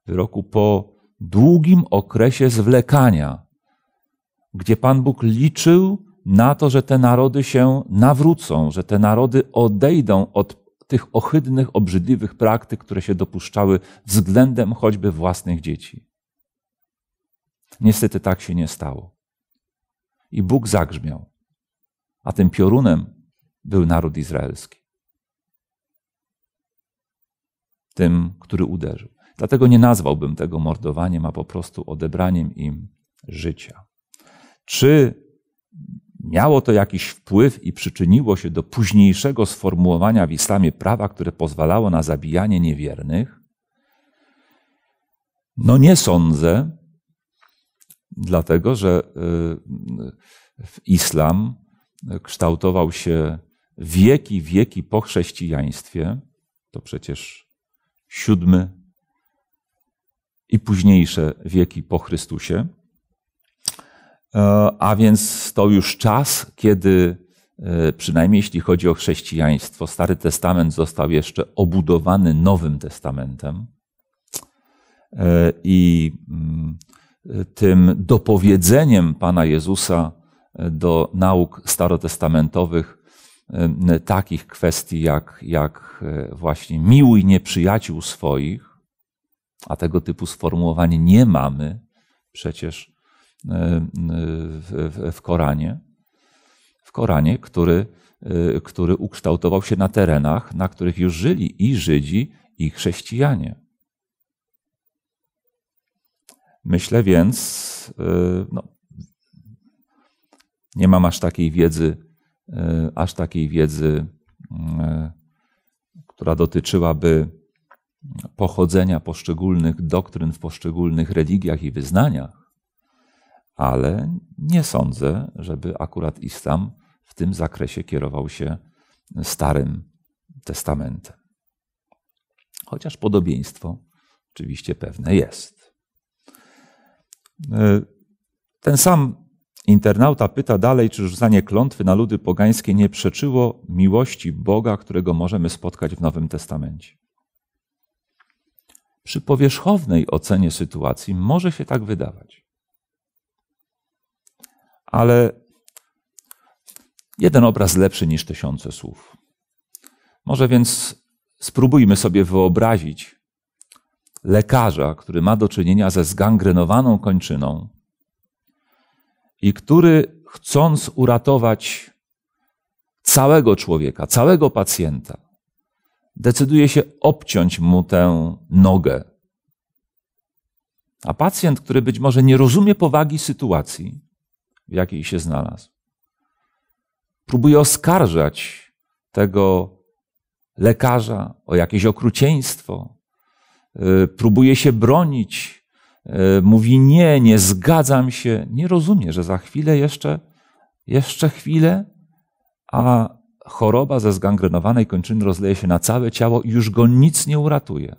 wyroku po długim okresie zwlekania, gdzie Pan Bóg liczył na to, że te narody się nawrócą, że te narody odejdą od tych ohydnych, obrzydliwych praktyk, które się dopuszczały względem choćby własnych dzieci. Niestety tak się nie stało. I Bóg zagrzmiał, a tym piorunem był naród izraelski. Tym, który uderzył. Dlatego nie nazwałbym tego mordowaniem, a po prostu odebraniem im życia. Czy miało to jakiś wpływ i przyczyniło się do późniejszego sformułowania w islamie prawa, które pozwalało na zabijanie niewiernych? No nie sądzę, dlatego że y, islam kształtował się wieki, wieki po chrześcijaństwie. To przecież siódmy i późniejsze wieki po Chrystusie. E, a więc to już czas, kiedy e, przynajmniej jeśli chodzi o chrześcijaństwo, Stary Testament został jeszcze obudowany Nowym Testamentem e, i mm, tym dopowiedzeniem Pana Jezusa do nauk starotestamentowych takich kwestii jak, jak właśnie miłuj nieprzyjaciół swoich, a tego typu sformułowań nie mamy przecież E, e, w, w, Koranie. W Koranie, który, e, który ukształtował się na terenach, na których już żyli i Żydzi, i chrześcijanie. Myślę więc, no, nie mam aż takiej wiedzy, aż takiej wiedzy, która dotyczyłaby pochodzenia poszczególnych doktryn w poszczególnych religiach i wyznaniach, ale nie sądzę, żeby akurat islam w tym zakresie kierował się Starym Testamentem. Chociaż podobieństwo oczywiście pewne jest. E, ten sam internauta pyta dalej, czy rzucanie klątwy na ludy pogańskie nie przeczyło miłości Boga, którego możemy spotkać w Nowym Testamencie. Przy powierzchownej ocenie sytuacji może się tak wydawać ale jeden obraz lepszy niż tysiące słów. Może więc spróbujmy sobie wyobrazić lekarza, który ma do czynienia ze zgangrenowaną kończyną i który chcąc uratować całego człowieka, całego pacjenta, decyduje się obciąć mu tę nogę. A pacjent, który być może nie rozumie powagi sytuacji, w jakiej się znalazł. Próbuje oskarżać tego lekarza o jakieś okrucieństwo. Y, Próbuje się bronić. Y, mówi nie, nie zgadzam się. Nie rozumie, że za chwilę jeszcze, jeszcze chwilę, a choroba ze zgangrenowanej kończyny rozleje się na całe ciało i już go nic nie uratuje.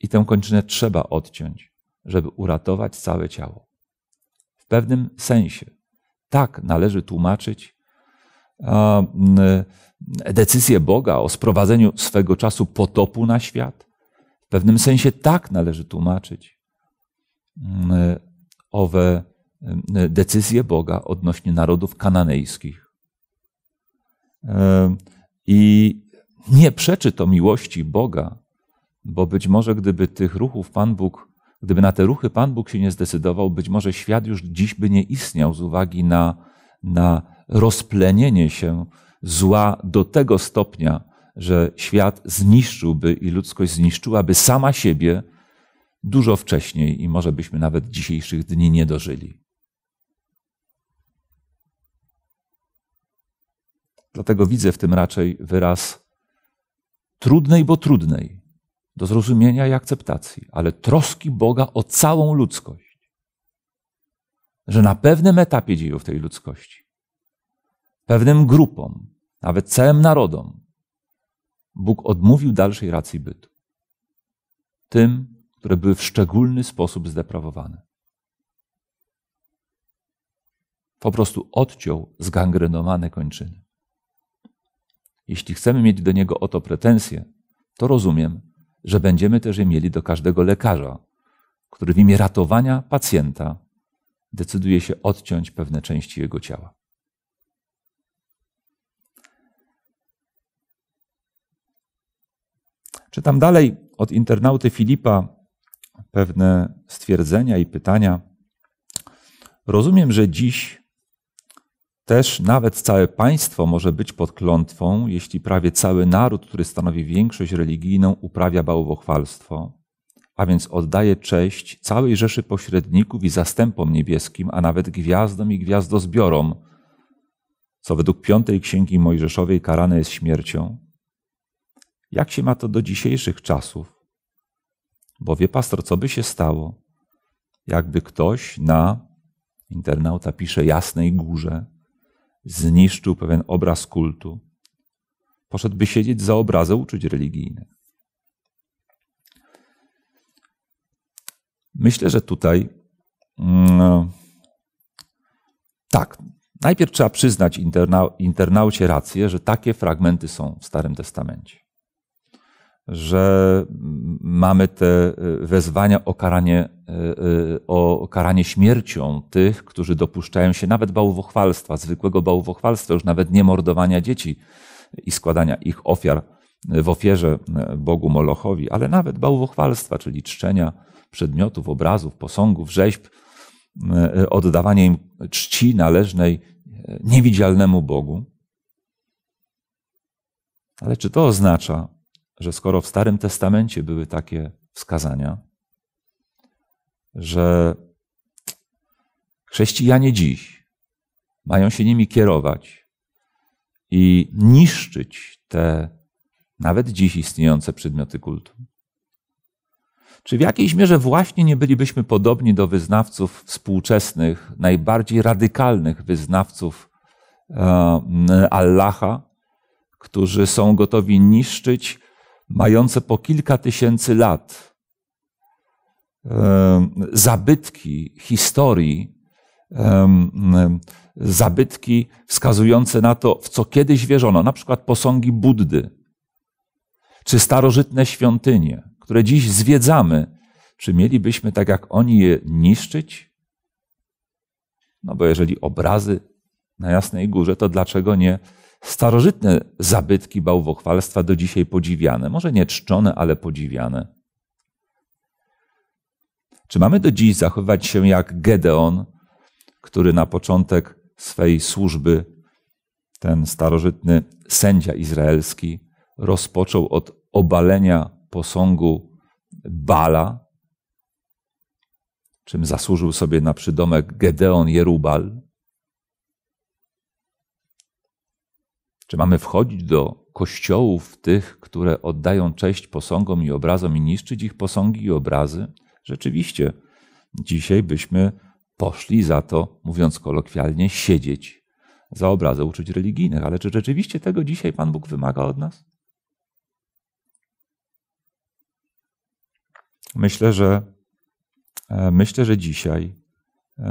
I tę kończynę trzeba odciąć żeby uratować całe ciało. W pewnym sensie tak należy tłumaczyć decyzję Boga o sprowadzeniu swego czasu potopu na świat. W pewnym sensie tak należy tłumaczyć owe decyzje Boga odnośnie narodów kananejskich. E, I nie przeczy to miłości Boga, bo być może gdyby tych ruchów Pan Bóg Gdyby na te ruchy Pan Bóg się nie zdecydował, być może świat już dziś by nie istniał z uwagi na, na rozplenienie się zła do tego stopnia, że świat zniszczyłby i ludzkość zniszczyłaby sama siebie dużo wcześniej i może byśmy nawet dzisiejszych dni nie dożyli. Dlatego widzę w tym raczej wyraz trudnej, bo trudnej do zrozumienia i akceptacji, ale troski Boga o całą ludzkość. Że na pewnym etapie dziejów tej ludzkości, pewnym grupom, nawet całym narodom, Bóg odmówił dalszej racji bytu. Tym, które były w szczególny sposób zdeprawowane. Po prostu odciął zgangrenowane kończyny. Jeśli chcemy mieć do niego o to pretensje, to rozumiem, że będziemy też je mieli do każdego lekarza, który w imię ratowania pacjenta decyduje się odciąć pewne części jego ciała. Czytam dalej od internauty Filipa pewne stwierdzenia i pytania. Rozumiem, że dziś też nawet całe państwo może być pod klątwą, jeśli prawie cały naród, który stanowi większość religijną, uprawia bałwochwalstwo, a więc oddaje cześć całej rzeszy pośredników i zastępom niebieskim, a nawet gwiazdom i gwiazdozbiorom, co według piątej księgi Mojżeszowej karane jest śmiercią. Jak się ma to do dzisiejszych czasów? Bo wie pastor, co by się stało, jakby ktoś na internauta pisze jasnej górze zniszczył pewien obraz kultu. Poszedłby siedzieć za obrazem uczuć religijnych. Myślę, że tutaj mm, no, tak, najpierw trzeba przyznać internau, internaucie rację, że takie fragmenty są w Starym Testamencie że mamy te y, wezwania o karanie, y, y, o karanie śmiercią tych, którzy dopuszczają się nawet bałwochwalstwa, zwykłego bałwochwalstwa, już nawet nie mordowania dzieci i składania ich ofiar w ofierze Bogu Molochowi, ale nawet bałwochwalstwa, czyli czczenia przedmiotów, obrazów, posągów, rzeźb, oddawanie im czci należnej niewidzialnemu Bogu. Ale czy to oznacza, że skoro w Starym Testamencie były takie wskazania, że chrześcijanie dziś mają się nimi kierować i niszczyć te nawet dziś istniejące przedmioty kultu. Czy w jakiejś mierze właśnie nie bylibyśmy podobni do wyznawców współczesnych, najbardziej radykalnych wyznawców Allaha, którzy są gotowi niszczyć mające po kilka tysięcy lat zabytki historii, zabytki wskazujące na to, w co kiedyś wierzono, na przykład posągi Buddy, czy starożytne świątynie, które dziś zwiedzamy. Czy mielibyśmy tak jak oni je niszczyć? No bo jeżeli obrazy na Jasnej Górze, to dlaczego nie starożytne zabytki bałwochwalstwa do dzisiaj podziwiane. Może nie czczone, ale podziwiane. Czy mamy do dziś zachowywać się jak Gedeon, który na początek swej służby, ten starożytny sędzia izraelski, rozpoczął od obalenia posągu Bala, czym zasłużył sobie na przydomek Gedeon Jerubal? Czy mamy wchodzić do kościołów tych, które oddają cześć posągom i obrazom i niszczyć ich posągi i obrazy? Rzeczywiście, dzisiaj byśmy poszli za to, mówiąc kolokwialnie, siedzieć za obrazę uczuć religijnych. Ale czy rzeczywiście tego dzisiaj Pan Bóg wymaga od nas? Myślę, że e, myślę, że dzisiaj e,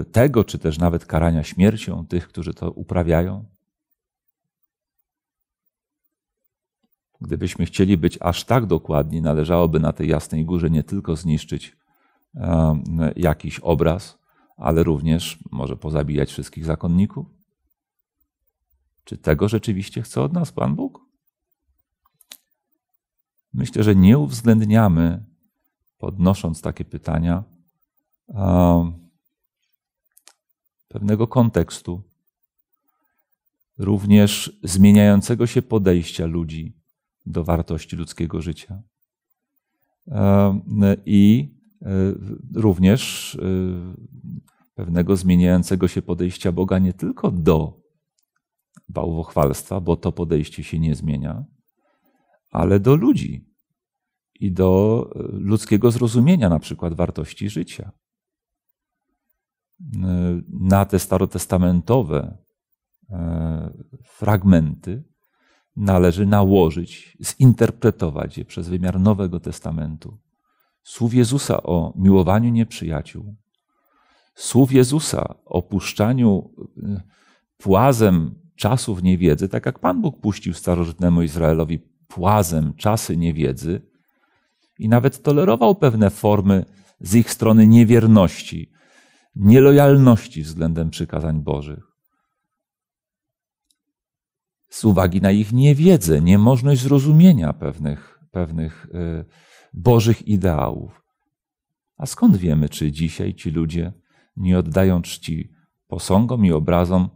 e, tego, czy też nawet karania śmiercią tych, którzy to uprawiają, Gdybyśmy chcieli być aż tak dokładni, należałoby na tej jasnej górze nie tylko zniszczyć jakiś obraz, ale również może pozabijać wszystkich zakonników? Czy tego rzeczywiście chce od nas Pan Bóg? Myślę, że nie uwzględniamy, podnosząc takie pytania, pewnego kontekstu, również zmieniającego się podejścia ludzi do wartości ludzkiego życia. E, I e, również e, pewnego zmieniającego się podejścia Boga nie tylko do bałwochwalstwa, bo to podejście się nie zmienia, ale do ludzi i do ludzkiego zrozumienia na przykład wartości życia. Na te starotestamentowe fragmenty należy nałożyć, zinterpretować je przez wymiar Nowego Testamentu. Słów Jezusa o miłowaniu nieprzyjaciół, słów Jezusa o puszczaniu y, płazem czasów niewiedzy, tak jak Pan Bóg puścił starożytnemu Izraelowi płazem czasy niewiedzy i nawet tolerował pewne formy z ich strony niewierności, nielojalności względem przykazań Bożych z uwagi na ich niewiedzę, niemożność zrozumienia pewnych, pewnych y, bożych ideałów. A skąd wiemy, czy dzisiaj ci ludzie nie oddają czci posągom i obrazom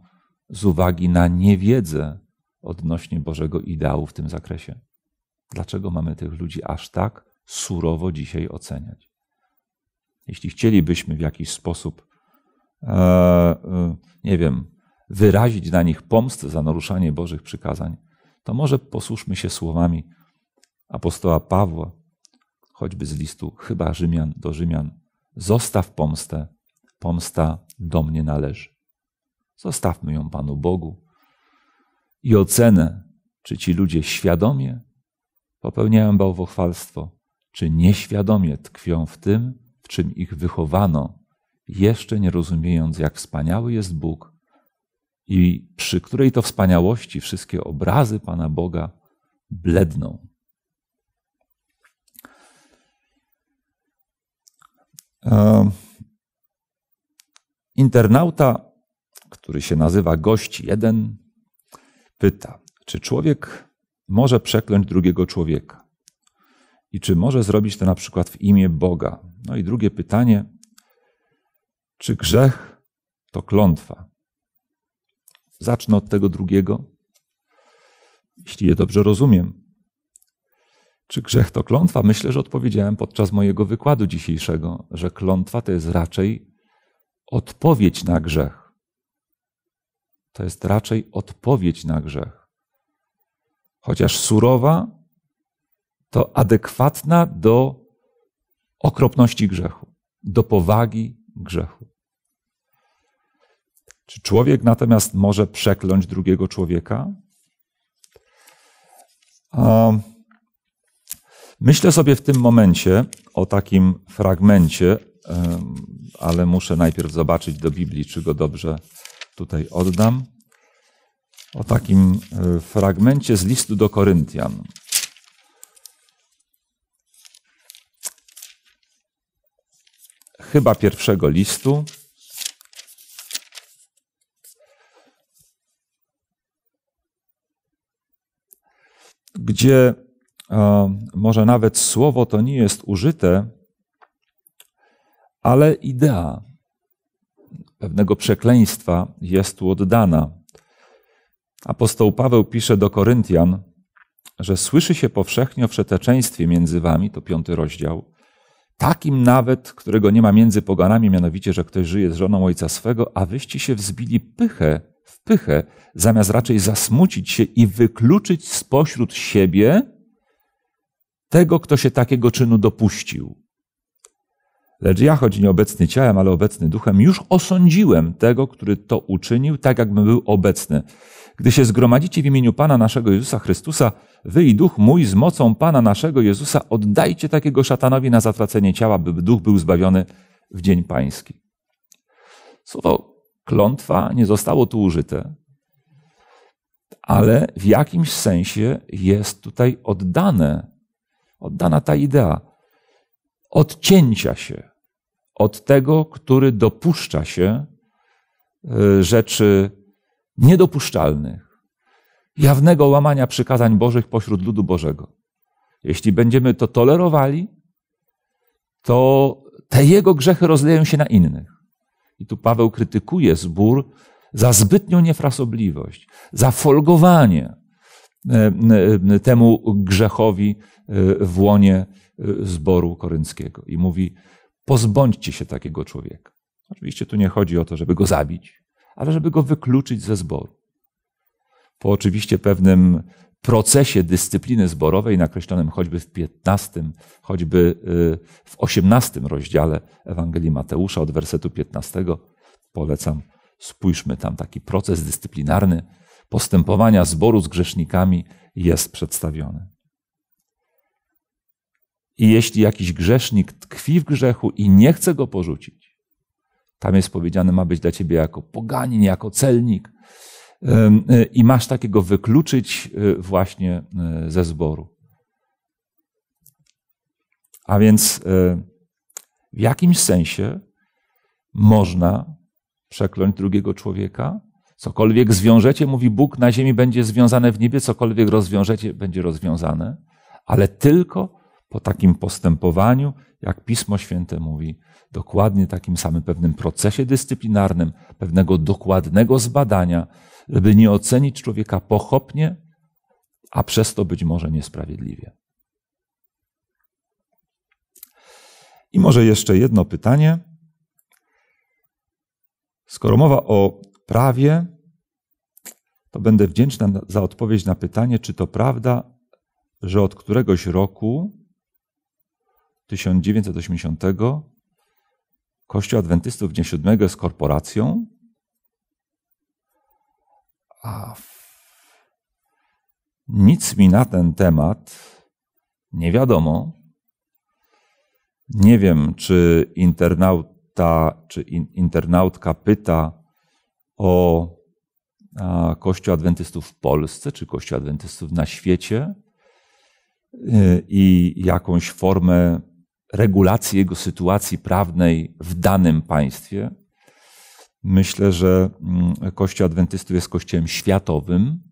z uwagi na niewiedzę odnośnie Bożego ideału w tym zakresie? Dlaczego mamy tych ludzi aż tak surowo dzisiaj oceniać? Jeśli chcielibyśmy w jakiś sposób, e, e, nie wiem, wyrazić na nich pomstę za naruszanie Bożych przykazań, to może posłuszmy się słowami apostoła Pawła, choćby z listu chyba Rzymian do Rzymian: Zostaw pomstę, pomsta do mnie należy. Zostawmy ją Panu Bogu i ocenę, czy ci ludzie świadomie popełniają bałwochwalstwo, czy nieświadomie tkwią w tym, w czym ich wychowano, jeszcze nie rozumiejąc, jak wspaniały jest Bóg i przy której to wspaniałości wszystkie obrazy Pana Boga bledną. Internauta, który się nazywa Gość Jeden, pyta, czy człowiek może przekląć drugiego człowieka? I czy może zrobić to na przykład w imię Boga? No i drugie pytanie, czy grzech to klątwa? Zacznę od tego drugiego, jeśli je dobrze rozumiem. Czy grzech to klątwa? Myślę, że odpowiedziałem podczas mojego wykładu dzisiejszego, że klątwa to jest raczej odpowiedź na grzech. To jest raczej odpowiedź na grzech. Chociaż surowa, to adekwatna do okropności grzechu, do powagi grzechu. Czy człowiek natomiast może przekląć drugiego człowieka? Myślę sobie w tym momencie o takim fragmencie, ale muszę najpierw zobaczyć do Biblii, czy go dobrze tutaj oddam. O takim e, fragmencie z listu do Koryntian. Chyba pierwszego listu. gdzie może nawet słowo to nie jest użyte, ale idea pewnego przekleństwa jest tu oddana. Apostoł Paweł pisze do Koryntian, że słyszy się powszechnie o przeteczeństwie między wami, to piąty rozdział, takim nawet, którego nie ma między poganami, mianowicie, że ktoś żyje z żoną ojca swego, a wyście się wzbili pychę w pychę, zamiast raczej zasmucić się i wykluczyć spośród siebie tego, kto się takiego czynu dopuścił. Lecz ja, choć nieobecny ciałem, ale obecny duchem, już osądziłem tego, który to uczynił, tak jakbym był obecny. Gdy się zgromadzicie w imieniu Pana naszego Jezusa Chrystusa, wy i duch mój z mocą Pana naszego Jezusa oddajcie takiego szatanowi na zatracenie ciała, by duch był zbawiony w dzień pański. Słowo klątwa nie zostało tu użyte, ale w jakimś sensie jest tutaj oddane, oddana ta idea odcięcia się od tego, który dopuszcza się e, rzeczy niedopuszczalnych, jawnego łamania przykazań Bożych pośród ludu Bożego. Jeśli będziemy to tolerowali, to te jego grzechy rozleją się na innych. I tu Paweł krytykuje zbór za zbytnią niefrasobliwość, za folgowanie e, e, e, temu grzechowi w łonie zboru korynckiego. I mówi: pozbądźcie się takiego człowieka. Oczywiście tu nie chodzi o to, żeby go zabić, ale żeby go wykluczyć ze zboru. Po oczywiście pewnym procesie dyscypliny zborowej, nakreślonym choćby w 15, choćby y, w 18 rozdziale Ewangelii Mateusza od wersetu 15. Polecam, spójrzmy tam, taki proces dyscyplinarny postępowania zboru z grzesznikami jest przedstawiony. I jeśli jakiś grzesznik tkwi w grzechu i nie chce go porzucić, tam jest powiedziane, ma być dla ciebie jako poganin, jako celnik, E, i masz takiego wykluczyć e, właśnie e, ze zboru. A więc w jakimś sensie można przekląć drugiego człowieka. Cokolwiek zwiążecie, mówi Bóg, na ziemi będzie związane w niebie, cokolwiek rozwiążecie, będzie rozwiązane, ale tylko po takim postępowaniu, jak Pismo Święte mówi, dokładnie takim samym pewnym procesie dyscyplinarnym, pewnego dokładnego zbadania, żeby nie ocenić człowieka pochopnie, a przez to być może niesprawiedliwie. I może jeszcze jedno pytanie. Skoro mowa o prawie, to będę wdzięczny za odpowiedź na pytanie, czy to prawda, że od któregoś roku 1980 Kościół Adwentystów Dnia Siódmego jest korporacją, a nic mi na ten temat nie wiadomo. Nie wiem, czy internauta, czy in, internautka pyta o a, Kościół Adwentystów w Polsce, czy Kościół Adwentystów na świecie y, i jakąś formę regulacji jego sytuacji prawnej w danym państwie. Myślę, że mm, Kościół Adwentystów jest kościołem światowym,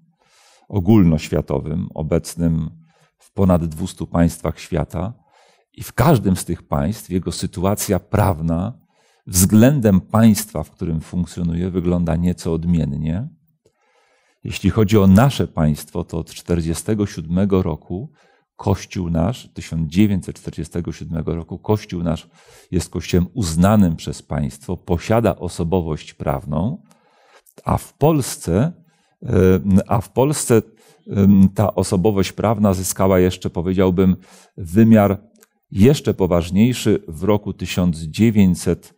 ogólnoświatowym, obecnym w ponad 200 państwach świata. I w każdym z tych państw jego sytuacja prawna względem państwa, w którym funkcjonuje, wygląda nieco odmiennie. Jeśli chodzi o nasze państwo, to od 1947 roku Kościół nasz 1947 roku, Kościół nasz jest kościołem uznanym przez państwo, posiada osobowość prawną, a w Polsce, a w Polsce ta osobowość prawna zyskała jeszcze, powiedziałbym, wymiar jeszcze poważniejszy w roku 1900,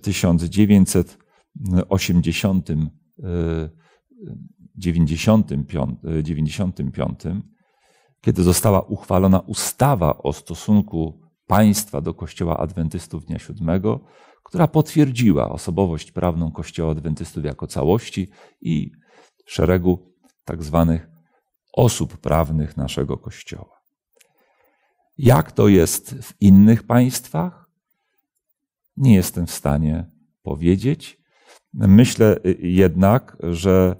1980 95, 95 e, kiedy została uchwalona ustawa o stosunku państwa do Kościoła Adwentystów Dnia Siódmego, która potwierdziła osobowość prawną Kościoła Adwentystów jako całości i szeregu tak zwanych osób prawnych naszego Kościoła. Jak to jest w innych państwach? Nie jestem w stanie powiedzieć. Myślę y, jednak, że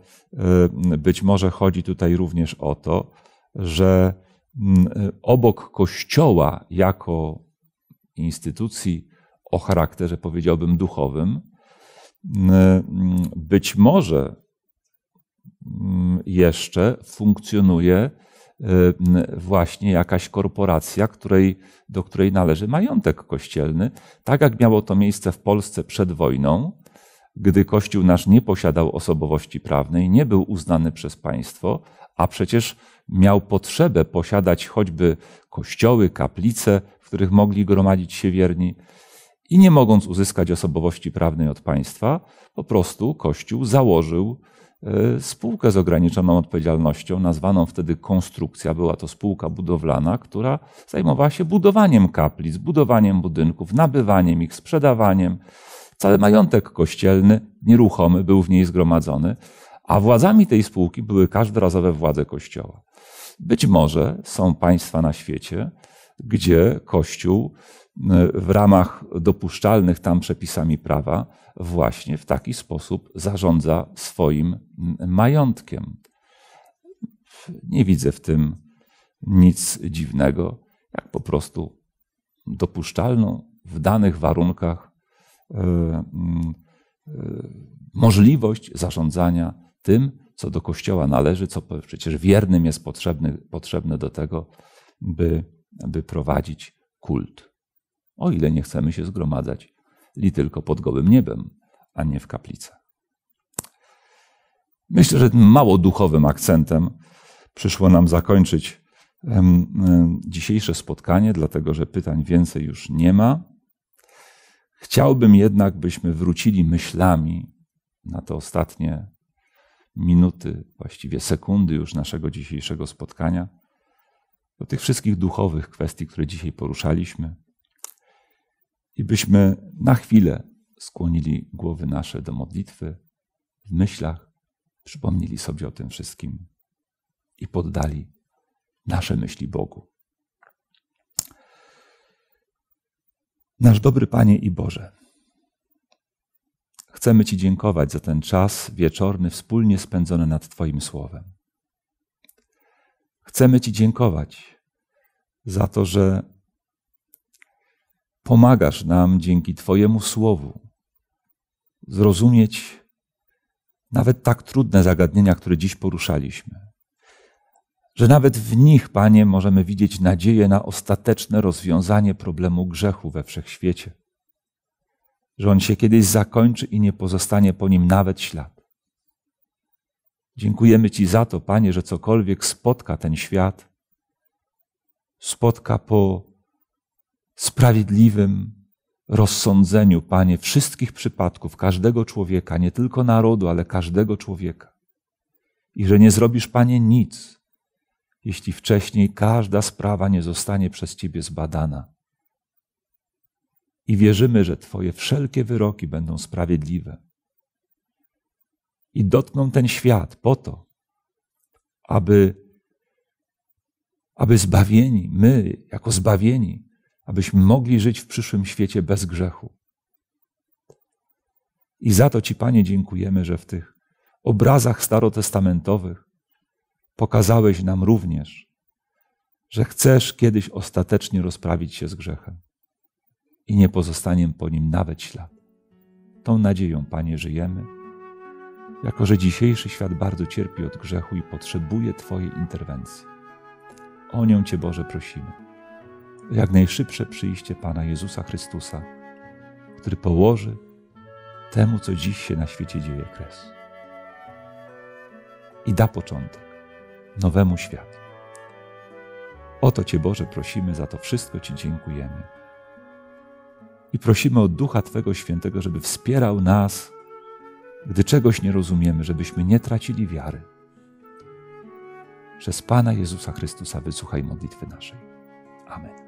y, być może chodzi tutaj również o to, że mm, y, obok Kościoła jako instytucji o charakterze, powiedziałbym, duchowym, mm, być może mm, jeszcze funkcjonuje właśnie jakaś korporacja, której, do której należy majątek kościelny, tak jak miało to miejsce w Polsce przed wojną, gdy Kościół nasz nie posiadał osobowości prawnej, nie był uznany przez państwo, a przecież miał potrzebę posiadać choćby kościoły, kaplice, w których mogli gromadzić się wierni. I nie mogąc uzyskać osobowości prawnej od państwa, po prostu Kościół założył e, spółkę z ograniczoną odpowiedzialnością, nazwaną wtedy konstrukcja. Była to spółka budowlana, która zajmowała się budowaniem kaplic, budowaniem budynków, nabywaniem ich, sprzedawaniem, Cały majątek kościelny, nieruchomy, był w niej zgromadzony, a władzami tej spółki były każdorazowe władze Kościoła. Być może są państwa na świecie, gdzie Kościół y, w ramach dopuszczalnych tam przepisami prawa właśnie w taki sposób zarządza swoim mm, majątkiem. Nie widzę w tym nic dziwnego, jak po prostu dopuszczalną w danych warunkach E, mm, e, możliwość zarządzania tym, co do Kościoła należy, co przecież wiernym jest potrzebny, potrzebne do tego, by, by prowadzić kult. O ile nie chcemy się zgromadzać li tylko pod gołym niebem, a nie w kaplicy. Myślę, że tym mało duchowym akcentem przyszło nam zakończyć dzisiejsze spotkanie, dlatego że pytań więcej już nie ma. Chciałbym jednak, byśmy wrócili myślami na te ostatnie minuty, właściwie sekundy już naszego dzisiejszego spotkania, do tych wszystkich duchowych kwestii, które dzisiaj poruszaliśmy, i byśmy na chwilę skłonili głowy nasze do modlitwy, w myślach przypomnieli sobie o tym wszystkim i poddali nasze myśli Bogu. Nasz dobry Panie i Boże, chcemy Ci dziękować za ten czas wieczorny wspólnie spędzony nad Twoim Słowem. Chcemy Ci dziękować za to, że pomagasz nam dzięki Twojemu Słowu zrozumieć nawet tak trudne zagadnienia, które dziś poruszaliśmy że nawet w nich, Panie, możemy widzieć nadzieję na ostateczne rozwiązanie problemu grzechu we wszechświecie. Że on się kiedyś zakończy i nie pozostanie po nim nawet ślad. Dziękujemy Ci za to, Panie, że cokolwiek spotka ten świat, spotka po sprawiedliwym rozsądzeniu, Panie, wszystkich przypadków, każdego człowieka, nie tylko narodu, ale każdego człowieka. I że nie zrobisz, Panie, nic, jeśli wcześniej każda sprawa nie zostanie przez Ciebie zbadana. I wierzymy, że Twoje wszelkie wyroki będą sprawiedliwe i dotkną ten świat po to, aby, aby zbawieni, my jako zbawieni, abyśmy mogli żyć w przyszłym świecie bez grzechu. I za to Ci, Panie, dziękujemy, że w tych obrazach starotestamentowych pokazałeś nam również, że chcesz kiedyś ostatecznie rozprawić się z grzechem i nie pozostanie po nim nawet ślad. Tą nadzieją, Panie, żyjemy, jako że dzisiejszy świat bardzo cierpi od grzechu i potrzebuje Twojej interwencji. O nią Cię, Boże, prosimy. Jak najszybsze przyjście Pana Jezusa Chrystusa, który położy temu, co dziś się na świecie dzieje, kres. I da początek nowemu światu. Oto Cię, Boże, prosimy, za to wszystko Ci dziękujemy. I prosimy o Ducha Twego Świętego, żeby wspierał nas, gdy czegoś nie rozumiemy, żebyśmy nie tracili wiary. Przez Pana Jezusa Chrystusa wysłuchaj modlitwy naszej. Amen.